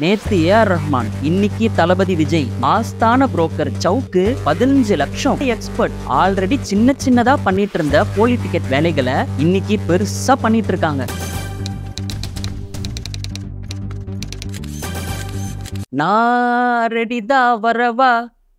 நேத்து ஏஆர் ரஹ்மான் இன்னைக்கு தளபதி விஜய் ஆஸ்தான புரோக்கர் சவுக்கு பதினஞ்சு லட்சம் எக்ஸ்பர்ட் ஆல்ரெடி சின்ன சின்னதா பண்ணிட்டு இருந்த போலி டிக்கெட் வேலைகளை இன்னைக்கு பெருசா பண்ணிட்டு இருக்காங்க நான் ரெடிதா வரவா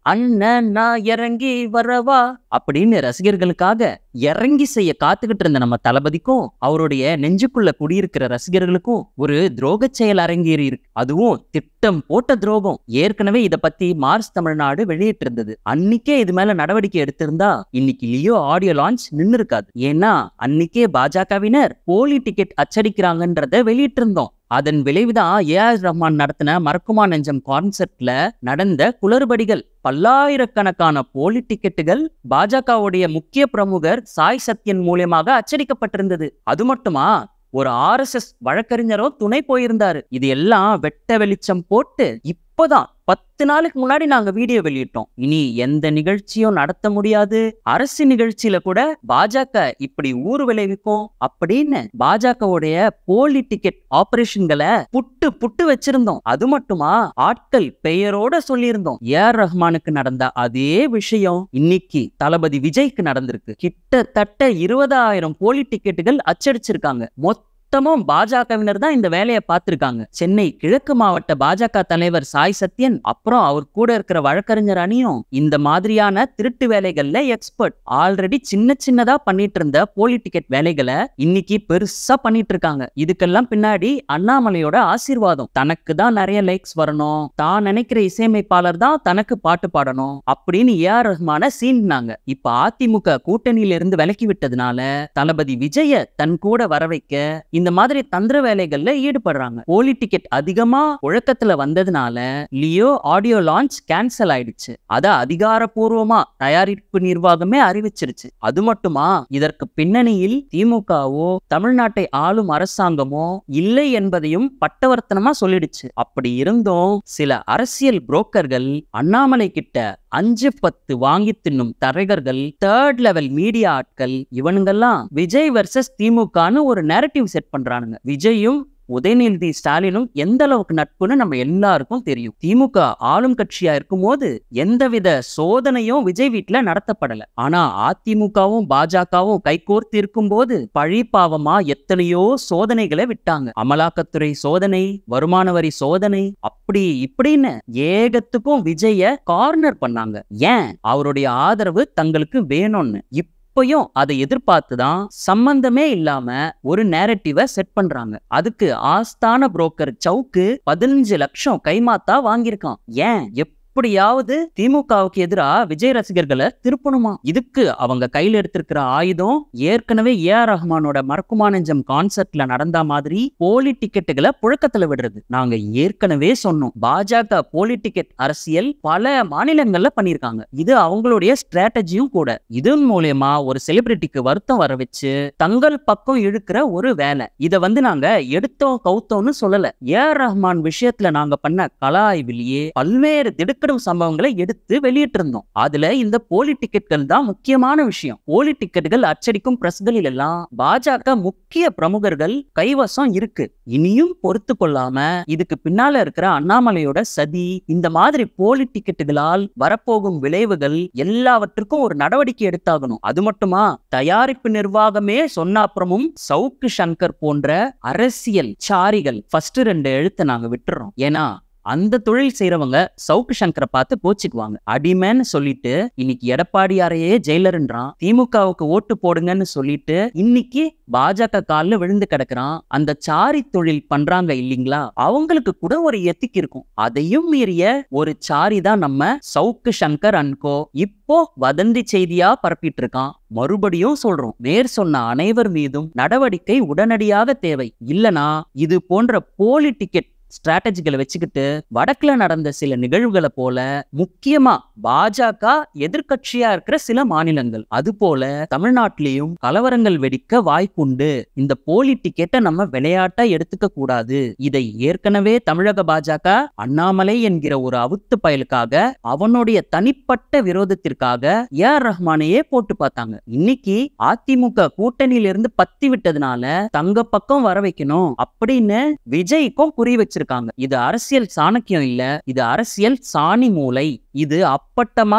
அண்ணன் நான் இறங்கி வரவா அப்படின்னு ரசிகர்களுக்காக இறங்கி செய்ய காத்துக்கிட்டு இருந்த நம்ம தளபதிக்கும் அவருடைய நெஞ்சுக்குள்ள குடியிருக்கிற ரசிகர்களுக்கும் ஒரு துரோக செயல் அரங்கேறி இருக்கு அதுவும் திட்ட திட்டம் ஓட்ட துரோகம் ஏற்கனவே இதை பத்தி மார்ச் தமிழ்நாடு வெளியிட்டிருந்தது அன்னைக்கே இது மேல நடவடிக்கை எடுத்திருந்தா இன்னைக்கு லியோ ஆடியோ லான்ச் நின்னு இருக்காது ஏன்னா அன்னைக்கே பாஜகவினர் போலி டிக்கெட் அச்சடிக்கிறாங்கன்றத வெளியிட்டிருந்தோம் அதன் விளைவுதான் ஏ ஆர் ரஹ்மான் நடத்தின மறக்குமா நெஞ்சம் கான்செர்ட்ல நடந்த குளறுபடிகள் பல்லாயிரக்கணக்கான போலி டிக்கெட்டுகள் பாஜகவுடைய முக்கிய பிரமுகர் சாய் சத்யன் மூலியமாக அச்சடிக்கப்பட்டிருந்தது அது மட்டுமா ஒரு ஆர்எஸ்எஸ் வழக்கறிஞரோ துணை போயிருந்தாரு இது எல்லாம் வெட்ட வெளிச்சம் போட்டு இப்ப இப்போ தான் பத்து நாளுக்கு முன்னாடி நாங்க வீடியோ வெளியிட்டோம் இனி எந்த நிகழ்ச்சியும் நடத்த முடியாது அரசு நிகழ்ச்சியில கூட பாஜக இப்படி ஊர் விளைவிக்கும் அப்படின்னு பாஜகவுடைய போலி டிக்கெட் ஆபரேஷன்களை புட்டு புட்டு வச்சிருந்தோம் அது மட்டுமா ஆட்கள் பெயரோட சொல்லியிருந்தோம் ஏஆர் ரஹ்மானுக்கு நடந்த அதே விஷயம் இன்னைக்கு தளபதி விஜய்க்கு நடந்திருக்கு கிட்டத்தட்ட இருபதாயிரம் போலி டிக்கெட்டுகள் அச்சடிச்சிருக்காங்க மொத்த மொத்தமும் பாஜகவினர் தான் இந்த வேலையை பார்த்திருக்காங்க சென்னை கிழக்கு மாவட்ட பாஜக தலைவர் சாய் சத்யன் அப்புறம் அவர் கூட இருக்கிற வழக்கறிஞர் அணியும் இந்த மாதிரியான திருட்டு வேலைகள்ல எக்ஸ்பர்ட் ஆல்ரெடி சின்ன சின்னதா பண்ணிட்டு இருந்த போலி டிக்கெட் வேலைகளை இன்னைக்கு பெருசா பண்ணிட்டு இருக்காங்க இதுக்கெல்லாம் பின்னாடி அண்ணாமலையோட ஆசீர்வாதம் தனக்கு தான் நிறைய லைக்ஸ் வரணும் தான் நினைக்கிற இசையமைப்பாளர் தான் தனக்கு பாட்டு பாடணும் அப்படின்னு ஏ ஆர் ரஹ்மான சீன்னாங்க இப்ப அதிமுக கூட்டணியில இருந்து விலக்கி விட்டதுனால தளபதி விஜய தன் கூட வர வைக்க இந்த மாதிரி தந்திர வேலைகள்ல ஈடுபடுறாங்க போலி டிக்கெட் அதிகமா புழக்கத்துல வந்ததுனால லியோ ஆடியோ லான்ச் கேன்சல் ஆயிடுச்சு அத அதிகாரப்பூர்வமா தயாரிப்பு நிர்வாகமே அறிவிச்சிருச்சு அது மட்டுமா இதற்கு பின்னணியில் திமுகவோ தமிழ்நாட்டை ஆளும் அரசாங்கமோ இல்லை என்பதையும் பட்டவர்த்தனமா சொல்லிடுச்சு அப்படி இருந்தும் சில அரசியல் புரோக்கர்கள் அண்ணாமலை கிட்ட அஞ்சு பத்து வாங்கி தின்னும் தரகர்கள் தேர்ட் லெவல் மீடியா ஆட்கள் இவனுங்கெல்லாம் விஜய் வர்சஸ் திமுகன்னு ஒரு நேரட்டிவ் செட் பண்றானுங்க விஜயும் உதயநிதி ஸ்டாலினும் எந்த அளவுக்கு நட்புன்னு நம்ம எல்லாருக்கும் தெரியும் திமுக ஆளும் கட்சியா இருக்கும் போது எந்தவித சோதனையும் விஜய் வீட்டுல நடத்தப்படல ஆனா அதிமுகவும் பாஜகவும் கைகோர்த்து இருக்கும் போது பழிப்பாவமா எத்தனையோ சோதனைகளை விட்டாங்க அமலாக்கத்துறை சோதனை வருமான வரி சோதனை அப்படி இப்படின்னு ஏகத்துக்கும் விஜய கார்னர் பண்ணாங்க ஏன் அவருடைய ஆதரவு தங்களுக்கு வேணும்னு இப்ப இப்பயும் அதை எதிர்பார்த்து தான் சம்பந்தமே இல்லாம ஒரு நேரட்டிவை செட் பண்றாங்க அதுக்கு ஆஸ்தான புரோக்கர் சவுக்கு பதினஞ்சு லட்சம் கைமாத்தா வாங்கியிருக்கான் ஏன் எப்ப எப்படியாவது திமுகவுக்கு எதிராக விஜய் ரசிகர்களை திருப்பணுமா இதுக்கு அவங்க கையில் எடுத்திருக்கிற ஆயுதம் ஏற்கனவே ஏ ஆர் ரஹ்மானோட மறக்குமா கான்சர்ட்ல நடந்த மாதிரி போலி டிக்கெட்டுகளை புழக்கத்துல விடுறது நாங்க ஏற்கனவே சொன்னோம் பாஜக போலி டிக்கெட் அரசியல் பல மாநிலங்கள்ல பண்ணிருக்காங்க இது அவங்களுடைய ஸ்ட்ராட்டஜியும் கூட இதன் மூலயமா ஒரு செலிபிரிட்டிக்கு வருத்தம் வர வச்சு தங்கள் பக்கம் இழுக்கிற ஒரு வேலை இத வந்து நாங்க எடுத்தோம் கவுத்தோம்னு சொல்லல ஏ ஆர் ரஹ்மான் விஷயத்துல நாங்க பண்ண கலாய்விலேயே பல்வேறு திடுக்க திருடும் சம்பவங்களை எடுத்து வெளியிட்டிருந்தோம் அதுல இந்த போலி டிக்கெட்கள் தான் முக்கியமான விஷயம் போலி டிக்கெட்டுகள் அச்சடிக்கும் பிரஸ்களில் எல்லாம் பாஜக முக்கிய பிரமுகர்கள் கைவசம் இருக்கு இனியும் பொறுத்து கொள்ளாம இதுக்கு பின்னால இருக்கிற அண்ணாமலையோட சதி இந்த மாதிரி போலி டிக்கெட்டுகளால் வரப்போகும் விளைவுகள் எல்லாவற்றுக்கும் ஒரு நடவடிக்கை எடுத்தாகணும் அது மட்டுமா தயாரிப்பு நிர்வாகமே சொன்னாப்புறமும் சவுக்கு சங்கர் போன்ற அரசியல் சாரிகள் ஃபர்ஸ்ட் ரெண்டு எழுத்தை நாங்க விட்டுறோம் ஏன்னா அந்த தொழில் செய்யறவங்க சவுக்கு சங்கரை பார்த்து கோச்சிக்குவாங்க அடிமேன்னு சொல்லிட்டு இன்னைக்கு எடப்பாடியாரையே ஜெயிலருன்றான் திமுகவுக்கு ஓட்டு போடுங்கன்னு சொல்லிட்டு இன்னைக்கு பாஜக காலில் விழுந்து கிடக்குறான் அந்த சாரி தொழில் பண்றாங்க இல்லைங்களா அவங்களுக்கு கூட ஒரு எத்திக்கு இருக்கும் அதையும் மீறிய ஒரு சாரி தான் நம்ம சவுக்கு சங்கர் அன்கோ இப்போ வதந்தி செய்தியா பரப்பிட்டு இருக்கான் மறுபடியும் சொல்றோம் வேர் சொன்ன அனைவர் மீதும் நடவடிக்கை உடனடியாக தேவை இல்லனா இது போன்ற போலி டிக்கெட் ஸ்ட்ராட்டஜிகளை வச்சுக்கிட்டு வடக்குல நடந்த சில நிகழ்வுகளை போல முக்கியமா பாஜக எதிர்கட்சியா இருக்கிற சில மாநிலங்கள் அது போல தமிழ்நாட்டிலையும் கலவரங்கள் வெடிக்க வாய்ப்புண்டு இந்த போலி டிக்கெட்டை நம்ம விளையாட்டா எடுத்துக்க கூடாது இதை ஏற்கனவே தமிழக பாஜக அண்ணாமலை என்கிற ஒரு அவுத்து பயலுக்காக அவனுடைய தனிப்பட்ட விரோதத்திற்காக ஆர் ரஹ்மானையே போட்டு பார்த்தாங்க இன்னைக்கு அதிமுக கூட்டணியிலிருந்து பத்தி விட்டதுனால தங்க பக்கம் வர வைக்கணும் அப்படின்னு விஜய்க்கும் புரிய வச்சு வச்சிருக்காங்க இது அரசியல் சாணக்கியம் இல்ல இது அரசியல் சாணி மூளை இது அப்பட்டமான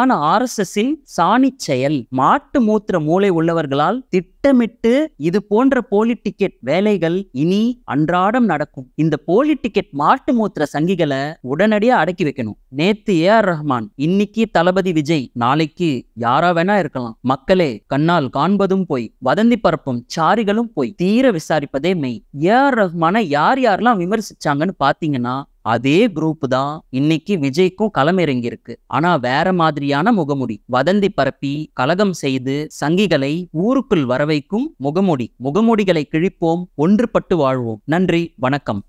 எஸ் சாணி செயல் மாட்டு மூத்திர மூளை உள்ளவர்களால் திட்டமிட்டு இது போன்ற போலி டிக்கெட் வேலைகள் இனி அன்றாடம் நடக்கும் இந்த போலி டிக்கெட் மாட்டு மூத்திர சங்கிகளை உடனடியா அடக்கி வைக்கணும் நேத்து ஏ ஆர் ரஹ்மான் இன்னைக்கு தளபதி விஜய் நாளைக்கு யாரா வேணா இருக்கலாம் மக்களே கண்ணால் காண்பதும் போய் வதந்தி பரப்பும் சாரிகளும் போய் தீர விசாரிப்பதே மெய் ஏ ஆர் ரஹ்மான யார் யாரெல்லாம் விமர்சிச்சாங்கன்னு பாத்தீங்கன்னா அதே குரூப் தான் இன்னைக்கு விஜய்க்கும் களமிறங்கியிருக்கு ஆனா வேற மாதிரியான முகமுடி வதந்தி பரப்பி கலகம் செய்து சங்கிகளை ஊருக்குள் வரவைக்கும் முகமுடி முகமுடிகளை கிழிப்போம் ஒன்றுபட்டு வாழ்வோம் நன்றி வணக்கம்